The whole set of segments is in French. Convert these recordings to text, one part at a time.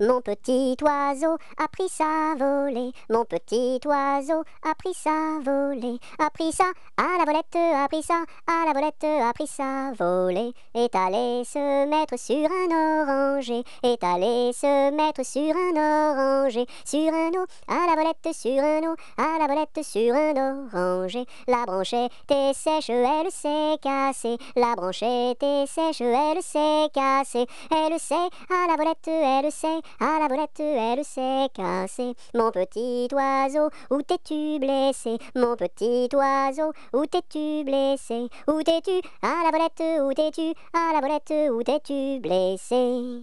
Mon petit oiseau a pris sa volée, mon petit oiseau a pris sa volée, a pris ça à la volette, a pris ça à la volette, a pris sa volée, est allé se mettre sur un oranger, est allé se mettre sur un oranger, sur un eau, à la volette, sur un eau, à la volette, sur un oranger. La branchette est sèche, elle s'est cassée, la branchette est sèche, elle s'est cassée, elle sait, à la volette, elle sait à la bolette, elle s'est cassée. Mon petit oiseau, où t'es-tu blessé Mon petit oiseau, où t'es-tu blessé Où t'es-tu À la bolette, où t'es-tu À la bolette, où t'es-tu blessé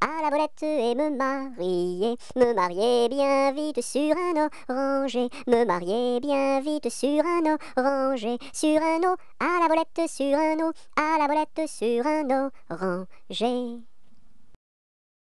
à la bolette et me marier, me marier bien vite sur un oranger, me marier bien vite sur un oranger, sur un eau, à la bolette, sur un eau, à la bolette, sur un oranger.